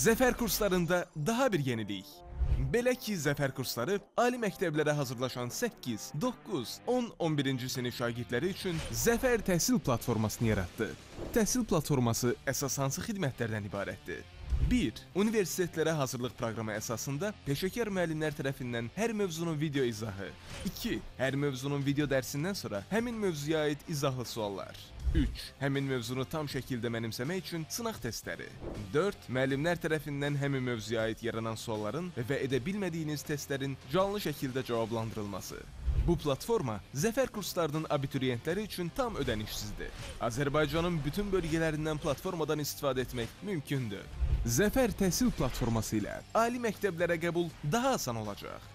Zəfər kurslarında daha bir yenilik. Belə ki, zəfər kursları ali məktəblərə hazırlaşan 8, 9, 10, 11-ci sinif şagirdləri üçün Zəfər təhsil platformasını yaratdı. Təhsil platforması əsas hansı xidmətlərdən ibarətdir? 1. Universitetlərə hazırlıq proqramı əsasında peşəkar müəllimlər tərəfindən hər mövzunun video izahı. 2. Hər mövzunun video dərsindən sonra həmin mövzuya aid izahlı suallar. 3. Həmin mövzunu tam şəkildə mənimsəmək üçün sınaq testləri. 4. Müəllimlər tərəfindən həmin mövzuya aid yaranan sualların və edə bilmədiyiniz testlərin canlı şəkildə cavablandırılması. Bu platforma zəfər kurslarının abituriyentləri üçün tam ödənişsizdir. Azərbaycanın bütün bölgələrindən platformadan istifadə etmək mümkündür. Zəfər təhsil platforması ilə ali məktəblərə qəbul daha asan olacaq.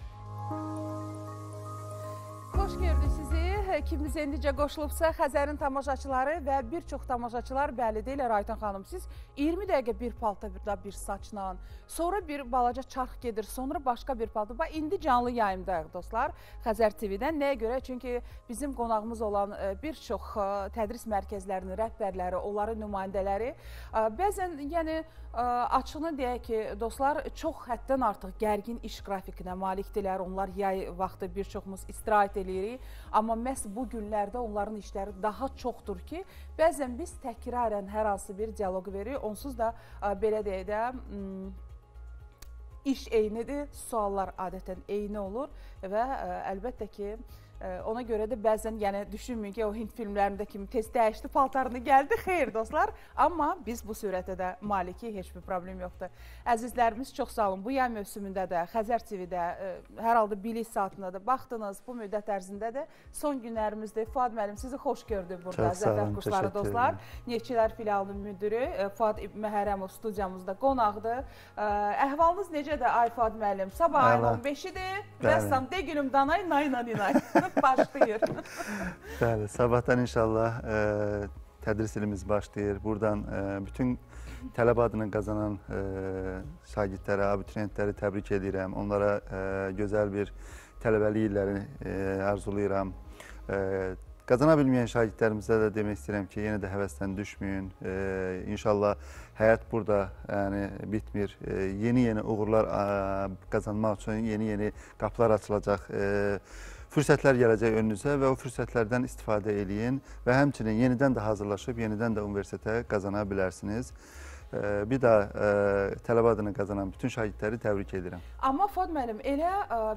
Xoş gördük sizi. Hə, kimimiz indicə qoşulubsa, Xəzərin tamaşaçıları və bir çox tamaşaçılar bəli deyil, Raytan xanım, siz 20 dəqiqə bir palta birda bir saçla, sonra bir balaca çarx gedir, sonra başqa bir palta. Bax, indi canlı yayımdayıq dostlar Xəzər TV-dən. Nəyə görə? Çünki bizim qonağımız olan e, bir çox e, tədris mərkəzlərinin rəhbərləri, onların nümayəndələri, e, bəzən, yəni, açını deyək ki, dostlar, çox həddən artıq gərgin iş qrafikinə malikdirlər, onlar yay vaxtı bir çoxumuz istirahat edirik, amma məhz məhz bu günlərdə onların işləri daha çoxdur ki, bəzən biz təkrarən hər hansı bir dialoq veririk. Onsuz da e, belə deyə də mm, iş eynidir, suallar adətən eyni olur və e, əlbəttə ki, Ona görə də bəzən, yəni düşünməyin ki, o Hind filmlərində kimi tez dəyişdi, paltarını gəldi. Xeyr dostlar, amma biz bu sürətə də maliki, heç bir problem yoxdur. Əzizlərimiz, çox sağ olun. Bu yay mövsümündə də Xəzər TV-də e, hər halda bilik saatına da baxdınız. Bu müddət ərzində də son günlərimizdə Fuad müəllim sizi xoş gördük burada. Zəfər quşları dostlar, Neftçilər filialının müdürü e, Fuad Məhərəmov studiyamızda qonaqdır. E, əhvalınız necədir ay Fuad müəllim? Sabah ayın 15-idir. Vəssam de günüm danay, nay nay nay. başlayır. Bəli, sabahdan inşallah ə, e, tədris ilimiz başlayır. Buradan ə, e, bütün tələbə adını qazanan ə, e, şagirdlərə, abituriyentləri təbrik edirəm. Onlara ə, gözəl bir tələbəlik illəri ə, arzulayıram. Ə, Qazana bilməyən şagirdlərimizə də demək istəyirəm ki, yenə də həvəsdən düşməyin. E, inşallah həyat burada yəni, bitmir. Yeni-yeni e, uğurlar qazanmaq üçün yeni-yeni qapılar açılacaq. E, Fürsətlər gələcək önünüzə və o fürsətlərdən istifadə eləyin və həmçinin yenidən də hazırlaşıb, yenidən də universitetə qazana bilərsiniz bir daha tələbə adını qazanan bütün şagirdləri təbrik edirəm. Amma Fad müəllim, elə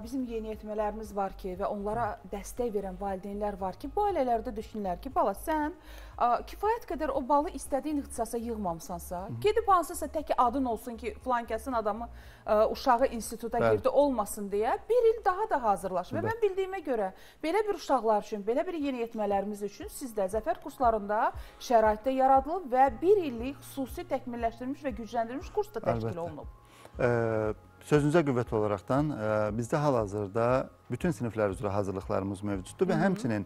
bizim yeniyetmələrimiz var ki və onlara dəstək verən valideynlər var ki, bu ailələrdə düşünürlər ki, bala sən kifayət qədər o balı istədiyin ixtisasa yığmamısansa, Hı -hı. gedib hansısa tək adın olsun ki, filan kəsin adamı ə, uşağı instituta Bəli. girdi olmasın deyə bir il daha da hazırlaş. Və mən bildiyimə görə belə bir uşaqlar üçün, belə bir yeniyetmələrimiz üçün sizdə zəfər kurslarında şəraitdə yaradılıb və bir illik xüsusi təkmilləşdirilmiş və gücləndirilmiş kurs da təşkil Əlbəttə. olunub. Ə Sözünüzə qüvvət olaraqdan ə, bizdə hal-hazırda bütün siniflər üzrə hazırlıqlarımız mövcuddur və Hı -hı. həmçinin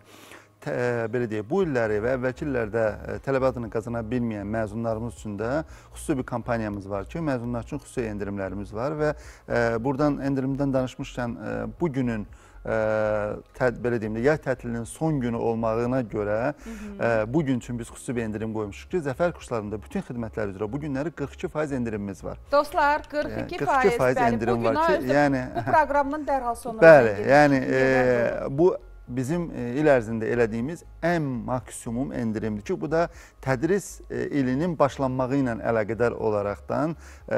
belə deyək, bu illəri və əvvəlki illərdə e, tələbə adını qazana bilməyən məzunlarımız üçün də xüsusi bir kampaniyamız var ki, məzunlar üçün xüsusi endirimlərimiz var və e, buradan endirimdən danışmışkən e, bu günün təd, belə deyim də, yay tətilinin son günü olmağına görə ə, bu gün üçün biz xüsusi bir endirim qoymuşuq ki, zəfər kurslarında bütün xidmətlər üzrə bu günləri 42% endirimimiz var. Dostlar, 42%, 42 faiz, bəli, bu günə özür, yəni, bu proqramın dərhal sonuna gəlir. Bəli, yəni e, bu bizim e, il ərzində elədiyimiz ən maksimum endirimdir ki, bu da tədris e, ilinin başlanmağı ilə əlaqədar olaraqdan e,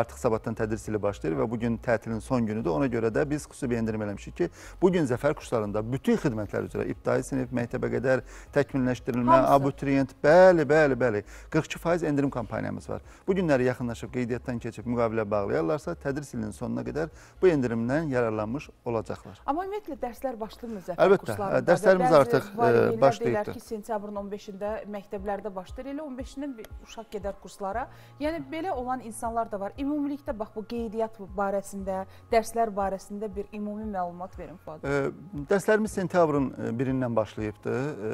artıq sabahdan tədris ili başlayır və bugün tətilin son günüdür. Ona görə də biz xüsusi bir endirim eləmişik ki, bugün zəfər kurslarında bütün xidmətlər üzrə ibtidai sinif, məktəbə qədər təkmilləşdirilmə, Hamısı. abituriyent, bəli, bəli, bəli, 42% endirim kampaniyamız var. Bu günləri yaxınlaşıb qeydiyyatdan keçib müqavilə bağlayarlarsa, tədris ilinin sonuna qədər bu endirimdən yararlanmış olacaqlar. Amma ümumiyyətlə dərslər başlamır zəfər Əlbəttə, kurslarında. Əlbəttə, dərslərimiz artıq e, başlayıbdır. Ola bilər ki, sentyabrın 15-də məktəblərdə başlayır, elə 15-dən uşaq gedər kurslara. Yəni belə olan insanlar da var. Ümumilikdə bax bu qeydiyyat barəsində, dərslər barəsində bir ümumi məlumat verin Fuad. Dərslərimiz sentyabrın 1-dən başlayıbdır,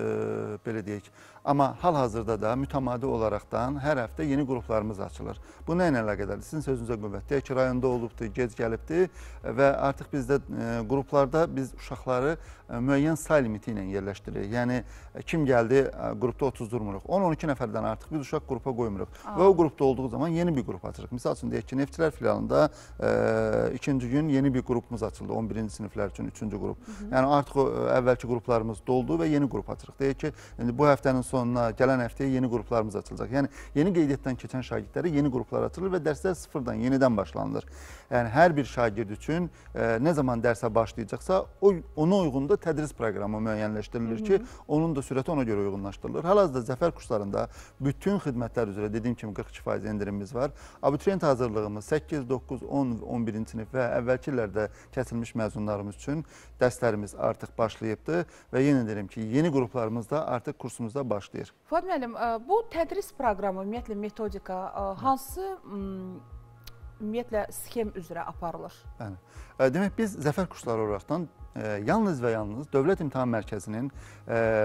belə deyək. Amma hal-hazırda da mütəmadi olaraqdan hər həftə yeni qruplarımız açılır. Bu nə ilə əlaqədardır? Sizin sözünüzə qüvvət. Deyək ki, rayonda olubdur, gec gəlibdir və artıq bizdə e, qruplarda biz uşaqları e, müəyyən say limiti ilə yerləşdiririk. Yəni e, kim gəldi, qrupda 30 durmuruq. 10-12 nəfərdən artıq biz uşaq qrupa qoymuruq Aa. və o qrupda olduğu zaman yeni bir qrup açırıq. Məsəl üçün deyək ki, Neftçilər filialında e, ikinci gün yeni bir qrupumuz açıldı. 11-ci siniflər üçün üçüncü qrup. Hı -hı. Yəni artıq o, əvvəlki qruplarımız doldu və yeni qrup açırıq. Deyək ki, bu həftənin sonuna gələn həftəyə yeni qruplarımız açılacaq. Yəni yeni qeydiyyatdan keçən şagirdlərə yeni qruplar açılır və dərslər sıfırdan yenidən başlanılır. Yəni hər bir şagird üçün ə, e, nə zaman dərsə başlayacaqsa, o ona uyğun da tədris proqramı müəyyənləşdirilir ki, onun da sürəti ona görə uyğunlaşdırılır. Hal-hazırda zəfər kurslarında bütün xidmətlər üzrə dediyim kimi 42% endirimimiz var. Abituriyent hazırlığımız 8, 9, 10, 11-ci sinif və əvvəlki illərdə kəsilmiş məzunlarımız üçün dərslərimiz artıq başlayıbdır və yenə deyirəm ki, yeni qruplarımız da artıq kursumuzda başlayıb başlayır. Fuad müəllim, e, bu tədris proqramı, ümumiyyətlə metodika e, hansı ümumiyyətlə sxem üzrə aparılır? Bəli. E, demək biz zəfər kursları olaraqdan yalnız və yalnız Dövlət İmtahan Mərkəzinin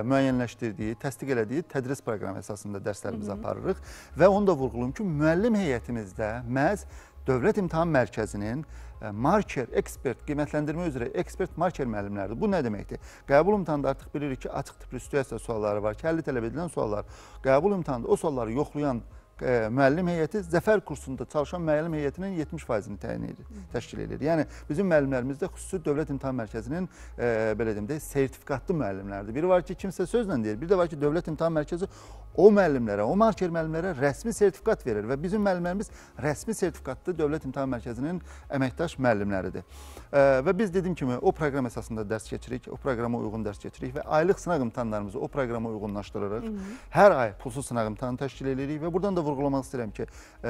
müəyyənləşdirdiyi, təsdiq elədiyi tədris proqramı əsasında dərslərimizi aparırıq və onu da vurğulayım ki, müəllim heyətimizdə məhz Dövlət İmtahan Mərkəzinin e, marker, ekspert, qiymətləndirmə üzrə ekspert marker müəllimləridir. Bu nə deməkdir? Qəbul imtahanında artıq bilirik ki, açıq tipli situasiya sualları var ki, həlli tələb edilən suallar. Qəbul imtahanında o sualları yoxlayan e, müəllim heyəti zəfər kursunda çalışan müəllim heyətinin 70%-ni təyin edir, təşkil edir. Yəni bizim müəllimlərimiz də xüsusi Dövlət İmtahan Mərkəzinin e, belə deyim də sertifikatlı müəllimlərdir. Biri var ki, kimsə sözlə deyir, bir də var ki, Dövlət İmtahan Mərkəzi o müəllimlərə, o marker müəllimlərə rəsmi sertifikat verir və bizim müəllimlərimiz rəsmi sertifikatlı Dövlət İmtahan Mərkəzinin əməkdaş müəllimləridir. E, və biz dediyim kimi o proqram əsasında dərs keçirik, o proqrama uyğun dərs keçirik və aylıq sınaq imtahanlarımızı o proqrama uyğunlaşdırırıq. Hı -hı. Hər ay pulsuz sınaq imtahanı təşkil edirik və buradan da vurğulamaq istəyirəm ki, e,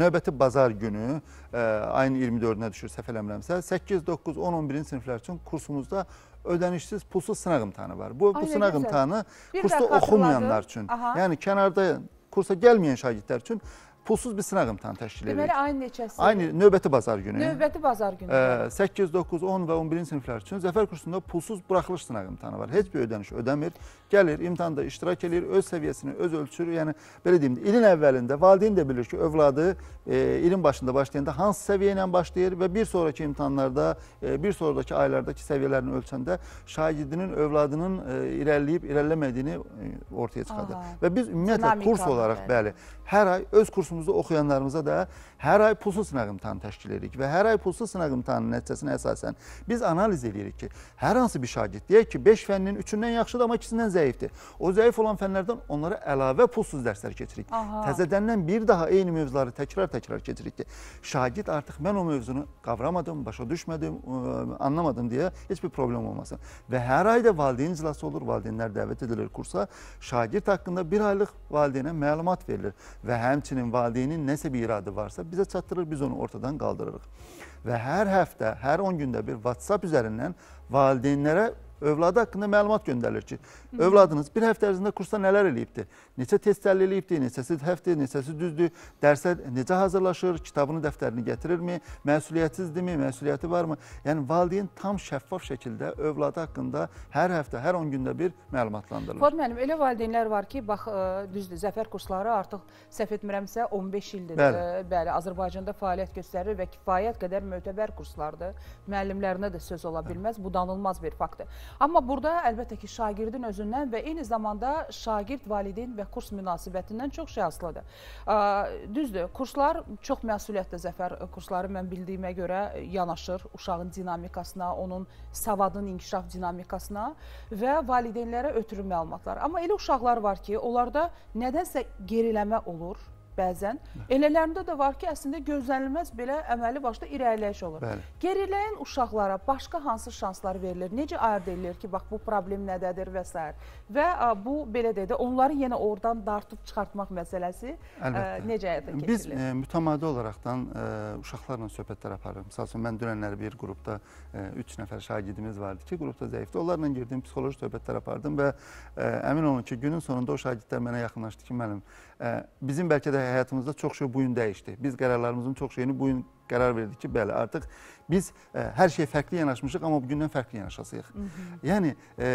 növbəti bazar günü e, ayın 24-nə düşür səhv eləmirəmsə, 8, 9, 10, 11-ci siniflər üçün kursumuzda ödənişsiz pulsuz sınaq imtahanı var. Bu, Ay, bu sınaq imtahanı kursda oxumayanlar üçün, Aha. yəni kənarda kursa gəlməyən şagirdlər üçün pulsuz bir sınaq imtahanı təşkil edirik. Deməli, ayın neçəsi? Ayın növbəti bazar günü. Növbəti bazar günü. E, 8, 9, 10 və 11-ci siniflər üçün zəfər kursunda pulsuz buraxılış sınaq imtahanı var. Heç bir ödəniş ödəmir. Gəlir, imtahanda iştirak edir, öz səviyyəsini öz ölçür. Yəni belə deyim, ilin əvvəlində valideyn də bilir ki, övladı e, ilin başında başlayanda hansı səviyyə ilə başlayır və bir sonrakı imtahanlarda, e, bir sonrakı aylardakı səviyyələrini ölçəndə şagirdinin, övladının e, irəliləyib irəliləmədiyini ortaya çıxarır. Və biz ümumiyyətlə Dinamika, kurs olaraq bəli, bəli hər ay öz kursumuz kursumuzda oxuyanlarımıza da hər ay pulsuz sınaq imtahanı təşkil edirik və hər ay pulsuz sınaq imtahanının nəticəsinə əsasən biz analiz edirik ki, hər hansı bir şagird deyək ki, 5 fənnin 3-ündən yaxşıdır, amma ikisindən zəifdir. O zəif olan fənlərdən onlara əlavə pulsuz dərslər keçirik. Aha. Təzədəndən bir daha eyni mövzuları təkrar-təkrar keçirik ki, şagird artıq mən o mövzunu qavramadım, başa düşmədim, e, anlamadım deyə heç bir problem olmasın. Və hər ayda valideyn iclası olur, valideynlər dəvət edilir kursa. Şagird haqqında bir aylıq valideynə məlumat verilir və həmçinin valideynlər valideyninin nəsə bir iradə varsa bizə çatdırır, biz onu ortadan qaldırırıq. Və hər həftə, hər 10 gündə bir WhatsApp üzərindən valideynlərə övladı haqqında məlumat göndərilir ki, Övladınız bir həftə ərzində kursda nələr eləyibdi? Neçə test həll eləyibdi, neçəsi həftdir, neçəsi düzdür, dərsə necə hazırlaşır, kitabını, dəftərini gətirirmi, məsuliyyətsizdirmi, məsuliyyəti varmı? Yəni valideyn tam şəffaf şəkildə övladı haqqında hər həftə, hər 10 gündə bir məlumatlandırılır. Fuad müəllim, elə valideynlər var ki, bax e, düzdür, zəfər kursları artıq səhv etmirəmsə 15 ildir. E, bəli. Bəli, Azərbaycanda fəaliyyət göstərir və kifayət qədər mötəbər kurslardır. Müəllimlərinə də söz ola bilməz. Bu danılmaz bir faktdır. Amma burada əlbəttə ki, şagirdin özü özündən və eyni zamanda şagird, valideyn və kurs münasibətindən çox şey asılıdır. Düzdür, kurslar çox məsuliyyətlə zəfər kursları mən bildiyimə görə yanaşır uşağın dinamikasına, onun savadın inkişaf dinamikasına və valideynlərə ötürü məlumatlar. Amma elə uşaqlar var ki, onlarda nədənsə geriləmə olur bəzən. Elələrində də var ki, əslində gözlənilməz belə əməli başda irəliləyiş olur. Bəli. Geriləyən uşaqlara başqa hansı şanslar verilir? Necə ayırd edilir ki, bax bu problem nədədir və s. Və ə, bu belə deyə onları yenə oradan dartıb çıxartmaq məsələsi e, ə, necə həyata keçirilir? Biz e, ə, mütəmadi olaraqdan ə, e, uşaqlarla söhbətlər aparırıq. Məsəl üçün mən dünənləri bir qrupda 3 nəfər şagirdimiz vardı ki, qrupda zəifdi. Onlarla girdim, psixoloji söhbətlər apardım və ə, əmin olun ki, günün sonunda o şagirdlər mənə yaxınlaşdı ki, müəllim, bizim bəlkə də həyatımızda çox şey bu gün dəyişdi. Biz qərarlarımızın çox şeyini bu gün qərar verdik ki, bəli, artıq biz ə, e, hər şey fərqli yanaşmışıq, amma bugündən fərqli yanaşasıyıq. Hı -hı. Yəni, ə, e,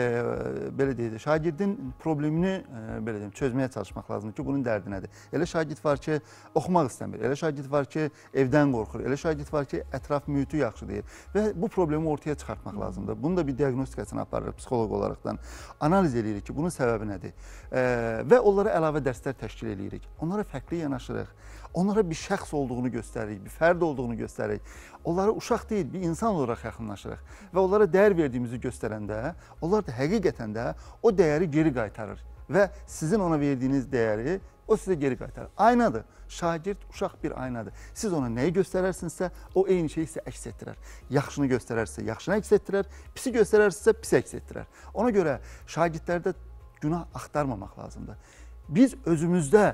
belə deyək, şagirdin problemini ə, e, belə deyim, çözməyə çalışmaq lazımdır ki, bunun dərdi nədir? Elə şagird var ki, oxumaq istəmir, elə şagird var ki, evdən qorxur, elə şagird var ki, ətraf mühiti yaxşı deyil və bu problemi ortaya çıxartmaq Hı -hı. lazımdır. Bunu da bir diagnostikasını aparırıq psixoloq olaraqdan. Analiz eləyirik ki, bunun səbəbi nədir? Ə, və onlara əlavə dərslər təşkil eləyirik. Onlara fərqli yanaşırıq. Onlara bir şəxs olduğunu göstəririk, bir fərd olduğunu göstəririk. Onlara uşaq deyil, bir insan olaraq yaxınlaşırıq və onlara dəyər verdiyimizi göstərəndə, onlar da həqiqətən də o dəyəri geri qaytarır və sizin ona verdiyiniz dəyəri o sizə geri qaytarır. Aynadır. Şagird, uşaq bir aynadır. Siz ona nəyi göstərərsinizsə, o eyni şeyi sizə əks etdirər. Yaxşını göstərərsə, yaxşını əks etdirər, pisi göstərərsə, pis əks etdirər. Ona görə şagirdlərdə günah axtarmamaq lazımdır. Biz özümüzdə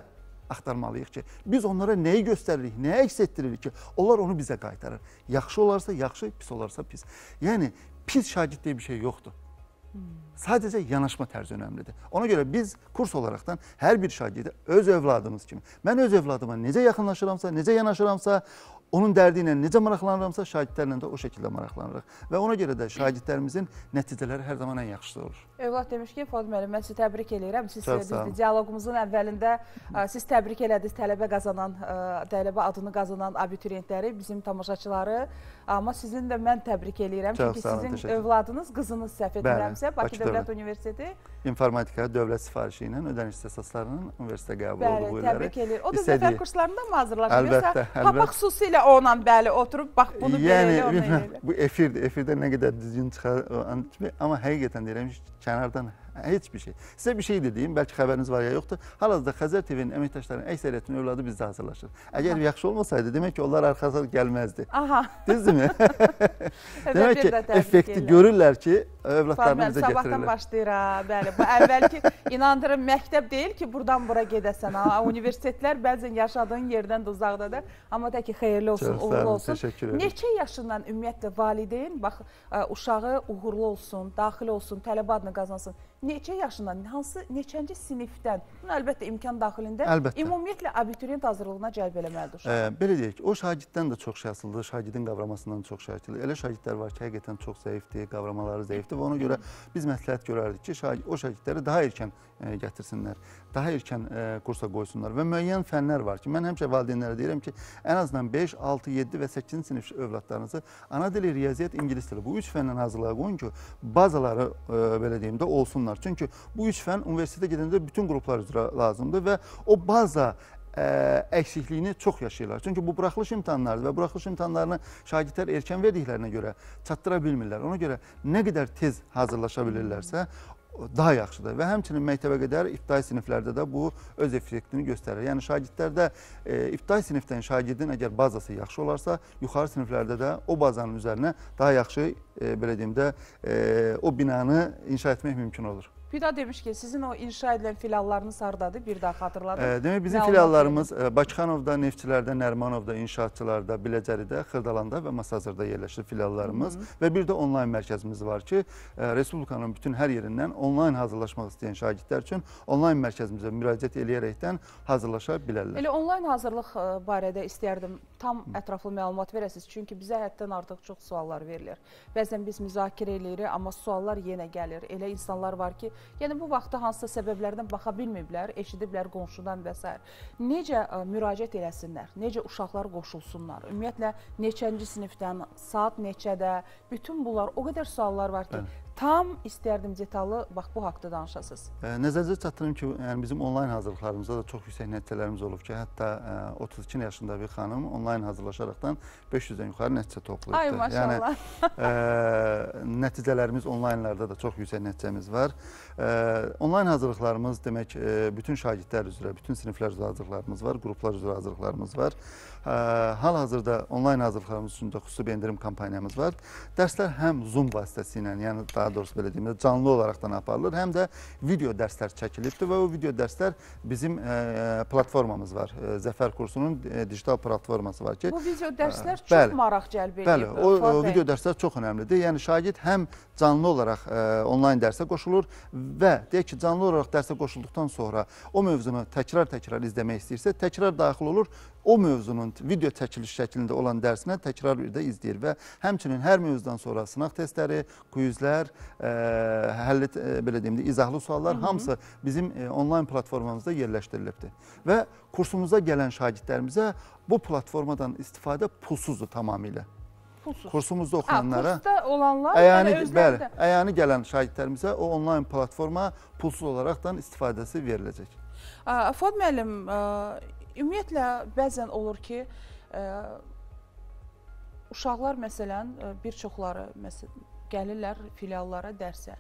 axtarmalıyıq ki, biz onlara nəyi göstəririk, nəyə əks etdiririk ki, onlar onu bizə qaytarır. Yaxşı olarsa yaxşı, pis olarsa pis. Yəni pis şagird deyə bir şey yoxdur. Hmm. Sadəcə yanaşma tərzi önəmlidir. Ona görə biz kurs olaraqdan hər bir şagirdə öz övladımız kimi, mən öz övladıma necə yaxınlaşıramsa, necə yanaşıramsa, onun dərdi ilə necə maraqlanıramsa, şagirdlərlə də o şəkildə maraqlanırıq. Və ona görə də şagirdlərimizin nəticələri hər zaman ən yaxşısı olur. Övlad demiş ki, Fuad müəllim, mən sizi təbrik eləyirəm. Siz bizdə dialoqumuzun əvvəlində e, siz təbrik elədiniz tələbə qazanan, e, tələbə adını qazanan abituriyentləri, bizim tamaşaçıları. Amma sizin də mən təbrik eləyirəm. Çox Çünki olun, sizin övladınız, qızınız səhv etmirəmsə, Bakı, Bakı Dövlət Universiteti informatika dövlət sifarişi ilə ödəniş ixtisaslarının universitetə qəbul olduq. Bəli, təbrik eləyir. O da zəfər kurslarında mı hazırlaşır? Əlbəttə, əlbəttə. Xüsusilə elə onunla bəli oturub bax bunu yəni, belə elə ona elə. Bu efirdir. Efirdə nə qədər düzgün çıxar, amma həqiqətən deyirəm ki, kənardan Heç bir şey. Sizə bir şey dediyim, bəlkə xəbəriniz var ya yoxdur. Hal-hazırda Xəzər TV-nin əməkdaşlarının əksəriyyətinin övladı bizdə hazırlaşır. Əgər yaxşı olmasaydı, demək ki, onlar arxasına gəlməzdi. Aha. Düzdürmü? demək ki, effekti görürlər ki, övladlarını bizə gətirirlər. Sabahdan başlayıraq, bəli. Bu əvvəlki inandırım məktəb deyil ki, buradan bura gedəsən. Ha, universitetlər bəzən yaşadığın yerdən də uzaqdadır. Amma tək ki, xeyirli olsun, Çox uğurlu olsun. Təşəkkür edirəm. Neçə yaşından ümumiyyətlə valideyn bax ə, uşağı uğurlu olsun, daxil olsun, tələbə adını qazansın neçə yaşından, hansı neçənci sinifdən, bunu əlbəttə imkan daxilində əlbəttə. ümumiyyətlə abituriyent hazırlığına cəlb eləməlidir uşaq? E, belə deyək, o şagirddən də çox şəkildir, şagirdin qavramasından çox şəkildir. Elə şagirdlər var ki, həqiqətən çox zəifdir, qavramaları zəifdir və ona görə biz məsləhət görərdik ki, şagird, o şagirdləri daha erkən e, gətirsinlər, daha erkən e, kursa qoysunlar və müəyyən fənlər var ki, mən həmişə valideynlərə deyirəm ki, ən azından 5, 6, 7 və 8-ci sinif övladlarınızı ana dili, riyaziyyat, ingilis dili bu üç fəndən hazırlığa qoyun ki, bazaları e, belə deyim də olsunlar alsınlar. Çünki bu üç fən universitetə gedəndə bütün qruplar üzrə lazımdır və o baza ə, e, əksikliyini çox yaşayırlar. Çünki bu buraxılış imtahanlarıdır və buraxılış imtahanlarını şagirdlər erkən verdiklərinə görə çatdıra bilmirlər. Ona görə nə qədər tez hazırlaşa bilirlərsə, daha yaxşıdır və həmçinin məktəbə qədər ibtidai siniflərdə də bu öz effektini göstərir. Yəni şagirdlərdə e, ibtidai sinifdən şagirdin əgər bazası yaxşı olarsa, yuxarı siniflərdə də o bazanın üzərinə daha yaxşı e, belə deyim də e, o binanı inşa etmək mümkün olur. Bir daha demiş ki, sizin o inşa edilən filiallarınız hardadır? Bir daha xatırladım. E, demək, bizim Məlumat filiallarımız e, Bakıxanovda, Neftçilərdə, Nərmanovda, İnşaatçılarda, Biləcəridə, Xırdalanda və Masazırda yerləşir filiallarımız. Hı -hı. Və bir də onlayn mərkəzimiz var ki, e, Respublikanın bütün hər yerindən onlayn hazırlaşmaq istəyən şagirdlər üçün onlayn mərkəzimizə müraciət eləyərəkdən hazırlaşa bilərlər. Elə onlayn hazırlıq e, barədə istəyərdim tam Hı. ətraflı məlumat verəsiniz. Çünki bizə həddən artıq çox suallar verilir. Bəzən biz müzakirə eləyirik, amma suallar yenə gəlir. Elə insanlar var ki, Yəni bu vaxtda hansısa səbəblərdən baxa bilməyiblər, eşidiblər qonşudan və s. Necə ə, e, müraciət eləsinlər? Necə uşaqlar qoşulsunlar? Ümumiyyətlə neçənci sinifdən, saat neçədə? Bütün bunlar o qədər suallar var ki, Hə. Tam istərdim detallı bax bu haqda danışasınız. Nəzərinizə çatdırım ki, yəni bizim onlayn hazırlıqlarımızda da çox yüksək nəticələrimiz olub ki, hətta ə, e, 32 yaşında bir xanım onlayn hazırlaşaraqdan 500-dən yuxarı nəticə toplayıbdır. Ay yəni, maşallah. Yəni e, ə, nəticələrimiz onlaynlarda da çox yüksək nəticəmiz var. Ə, e, onlayn hazırlıqlarımız demək ə, bütün şagirdlər üzrə, bütün siniflər üzrə hazırlıqlarımız var, qruplar üzrə hazırlıqlarımız var. Hal-hazırda onlayn hazırlıqlarımız üçün də xüsusi bir endirim kampaniyamız var. Dərslər həm Zoom vasitəsilə, yəni daha daha doğrusu belə deyim, canlı olaraqdan aparılır, həm də video dərslər çəkilibdir və o video dərslər bizim ə, e, platformamız var. E, Zəfər kursunun e, digital platforması var ki, Bu video dərslər ə, çox bəli, maraq cəlb edir. Bəli, o, o video dərslər çox önəmlidir. Yəni şagird həm canlı olaraq ə, onlayn dərsə qoşulur və deyək ki, canlı olaraq dərsə qoşulduqdan sonra o mövzunu təkrar-təkrar izləmək istəyirsə, təkrar daxil olur o mövzunun video çəkiliş şəklində olan dərsinə təkrar bir də izləyir və həmçinin hər mövzudan sonra sınaq testləri, quizlər, e, həlli e, belə deyim də izahlı suallar Hı -hı. hamısı bizim e, onlayn platformamızda yerləşdirilibdir. Və kursumuza gələn şagirdlərimizə bu platformadan istifadə pulsuzdur tamamilə pulsuz. Kursumuzda oxuyanlara. Ha, kursda olanlar əyani, yəni özləri bəli, də. Əyani gələn şagirdlərimizə o onlayn platforma pulsuz olaraqdan istifadəsi veriləcək. Fod müəllim, Ümumiyyətlə bəzən olur ki, ə, e, uşaqlar məsələn e, bir çoxları məsələn gəlirlər filiallara dərsə.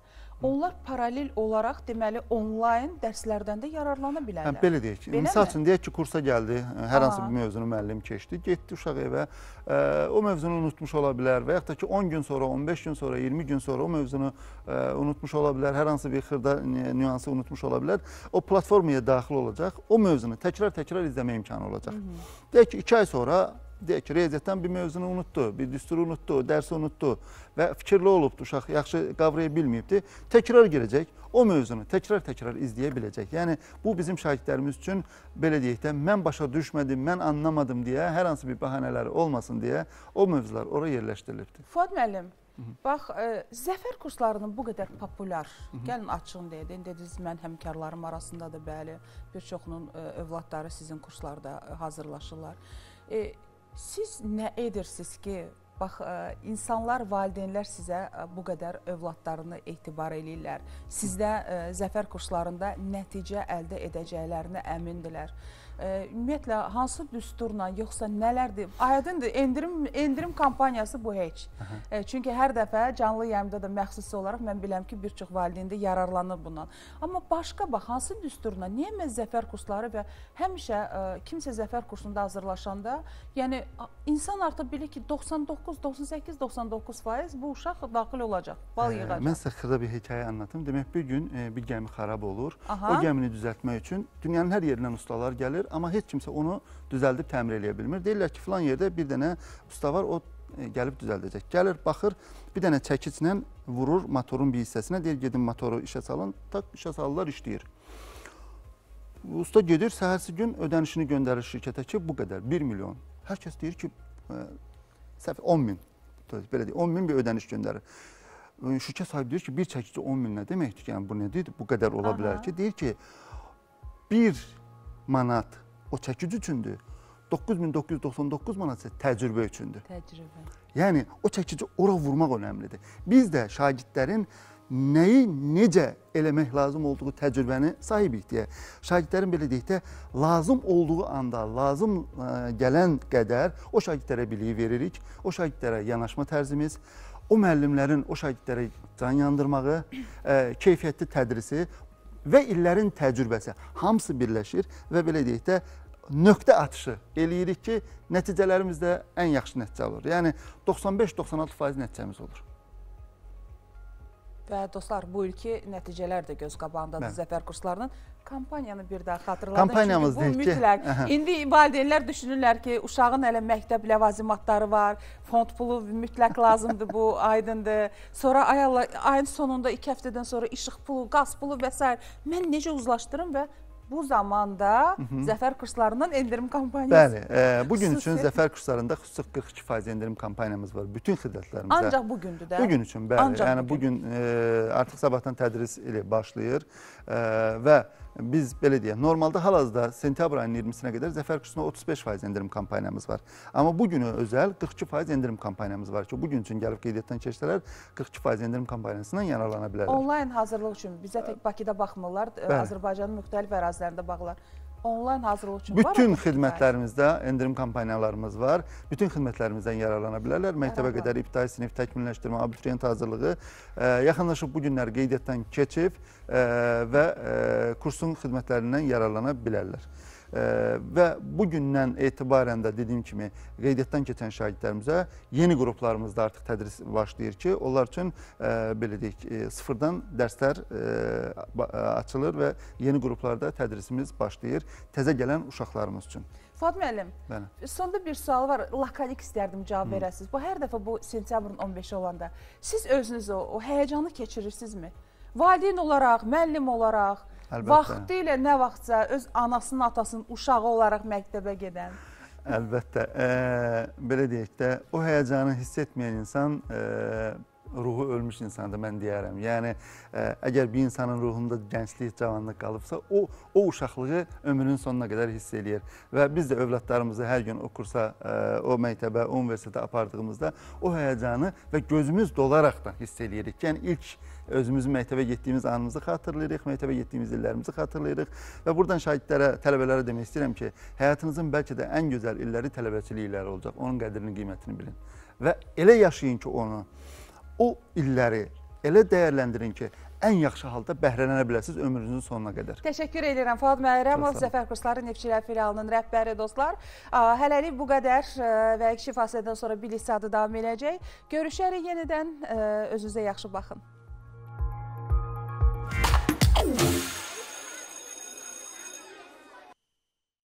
Onlar paralel olaraq deməli onlayn dərslərdən də yararlana bilərlər. Hə, belə deyək ki, belə misal üçün deyək ki, kursa gəldi, hər hansı bir mövzunu müəllim keçdi, getdi uşaq evə, ə, o mövzunu unutmuş ola bilər və yaxud da ki 10 gün sonra, 15 gün sonra, 20 gün sonra o mövzunu ə, unutmuş ola bilər, hər hansı bir xırda nüansı unutmuş ola bilər. O platformaya daxil olacaq, o mövzunu təkrar-təkrar izləmə imkanı olacaq. Hı -hı. Deyək ki, 2 ay sonra deyək ki, riyaziyyatdan bir mövzunu unutdu, bir düsturu unutdu, dərsi unutdu və fikirli olubdu, uşaq yaxşı qavraya bilməyibdi, təkrar girəcək, o mövzunu təkrar-təkrar izləyə biləcək. Yəni, bu bizim şagirdlərimiz üçün, belə deyək də, mən başa düşmədim, mən anlamadım deyə, hər hansı bir bəhanələri olmasın deyə o mövzular oraya yerləşdirilibdir. Fuad müəllim, Bax, ə, e, zəfər kurslarının bu qədər populyar, Hı -hı. gəlin açığını deyə deyin, dediniz, mən həmkarlarım arasında da bəli, bir çoxunun ə, e, övladları sizin kurslarda e, hazırlaşırlar. E, Siz nə edirsiniz ki, bax e, insanlar, valideynlər sizə e, bu qədər övladlarını etibar eləyirlər. Sizdə e, zəfər kurslarında nəticə əldə edəcəklərinə əmindilər ümumiyyətlə hansı düsturla yoxsa nələrdir? Aydındır, endirim endirim kampaniyası bu heç. Ə, çünki hər dəfə canlı yayımda da məxsusi olaraq mən biləm ki, bir çox valideyn də yararlanır bundan. Amma başqa bax hansı düsturla? Niyə mən zəfər kursları və həmişə ə, e, kimsə zəfər kursunda hazırlaşanda, yəni insan artıq bilir ki, 99, 98, 99% bu uşaq daxil olacaq, bal hə, yığacaq. Mən sizə xırda bir hekayə anlatım. Demək bir gün e, bir gəmi xarab olur. Aha. O gəmini düzəltmək üçün dünyanın hər yerindən ustalar gəlir amma heç kimsə onu düzəldib təmir eləyə bilmir. Deyirlər ki, filan yerdə bir dənə usta var, o e, gəlib düzəldəcək. Gəlir, baxır, bir dənə çəkiclə vurur motorun bir hissəsinə, deyir gedin motoru işə salın, tak işə salırlar, işləyir. Usta gedir, səhərsi gün ödənişini göndərir şirkətə ki, bu qədər, 1 milyon. Hər kəs deyir ki, hə, səhv 10 min, belə deyir, 10 min bir ödəniş göndərir. Şirkət sahibi deyir ki, bir çəkici 10 min nə deməkdir ki, yəni bu nədir, bu qədər ola Aha. bilər ki, deyir ki, bir manat o çəkic üçündür. 9999 manat isə təcrübə üçündür. Təcrübə. Yəni o çəkici ora vurmaq önəmlidir. Biz də şagirdlərin nəyi necə eləmək lazım olduğu təcrübəni sahibik deyə. Şagirdlərin belə deyək də lazım olduğu anda, lazım ə, e, gələn qədər o şagirdlərə biliyi veririk. O şagirdlərə yanaşma tərzimiz, o müəllimlərin o şagirdlərə can yandırmağı, ə, e, keyfiyyətli tədrisi və illərin təcrübəsi hamısı birləşir və belə deyək də nöqtə atışı eləyirik ki, nəticələrimiz də ən yaxşı nəticə olur. Yəni 95-96% nəticəmiz olur. Və dostlar, bu ilki nəticələr də göz qabağındadır zəfər kurslarının. Kampaniyanı bir daha xatırladım. Kampaniyamız deyil ki. Mütləq, indi valideynlər düşünürlər ki, uşağın elə məktəb ləvazimatları var, fond pulu mütləq lazımdır bu, aydındır. Sonra ay, ayın sonunda, iki həftədən sonra işıq pulu, qaz pulu və s. Mən necə uzlaşdırım və bu zamanda Hı -hı. zəfər kurslarından endirim kampaniyası. Bəli, e, bugün Xüsusi... üçün zəfər kurslarında xüsusi 42% endirim kampaniyamız var bütün xidmətlərimizə. Ancaq bugündür də. Bugün üçün, bəli. Ancaq yəni bugün, bugün e, artıq sabahdan tədris ilə başlayır e, və biz belə deyək, normalda hal-hazırda sentyabr ayının 20-sinə qədər Zəfər Kürsüsünə 35% endirim kampaniyamız var. Amma bu günə özəl 42% endirim kampaniyamız var ki, bu gün üçün gəlib qeydiyyatdan keçsələr 42% endirim kampaniyasından yararlana bilərlər. Onlayn hazırlıq üçün bizə tək Bakıda baxmırlar, Bəli. Azərbaycanın müxtəlif ərazilərində bağlar Onlayn hazırlıq üçün Bütün var. Bütün xidmətlərimizdə endirim kampaniyalarımız var. Bütün xidmətlərimizdən yararlana bilərlər. Məktəbə qədər ibtidai sinif təkmilləşdirmə, abituriyent hazırlığı e, yaxınlaşıb bu günlər qeydiyyatdan keçib e, və e, kursun xidmətlərindən yararlana bilərlər. Və bu gündən etibarən də dediyim kimi qeydiyyatdan keçən şagirdlərimizə yeni qruplarımızda artıq tədris başlayır ki, onlar üçün e, belə deyək, e, sıfırdan dərslər e, açılır və yeni qruplarda tədrisimiz başlayır təzə gələn uşaqlarımız üçün. Fuad müəllim, Bəli. sonda bir sual var, lakalik istərdim cavab verəsiniz. Bu, hər dəfə bu sentyabrın 15-i olanda siz özünüz o, o həyəcanı keçirirsinizmi? Valideyn olaraq, müəllim olaraq, Əlbəttə. Vaxtı ilə nə vaxtsa öz anasının, atasının uşağı olaraq məktəbə gedən. Əlbəttə. E, belə deyək də, o həyəcanı hiss etməyən insan e, ruhu ölmüş insandır mən deyərəm. Yəni e, əgər bir insanın ruhunda gənclik, cavanlıq qalıbsa, o o uşaqlığı ömrünün sonuna qədər hiss eləyir. Və biz də övladlarımızı hər gün o kursa, e, o məktəbə, o universitetə apardığımızda o həyəcanı və gözümüz dolaraq da hiss eləyirik. Yəni ilk özümüz məktəbə getdiyimiz anımızı xatırlayırıq, məktəbə getdiyimiz illərimizi xatırlayırıq və buradan şagirdlərə, tələbələrə demək istəyirəm ki, həyatınızın bəlkə də ən gözəl illəri tələbəçilik illəri olacaq. Onun qədrini, qiymətini bilin və elə yaşayın ki, onu o illəri elə dəyərləndirin ki, ən yaxşı halda bəhrələnə biləsiniz ömrünüzün sonuna qədər. Təşəkkür edirəm. Fuad Məhrəmov, Zəfər Kursları Neftçilər filialının rəhbəri dostlar. Hələlik bu qədər e, və kişi fasilədən sonra bilis sadı davam eləyəcək. Görüşərik yenidən. E, özünüzə yaxşı baxın.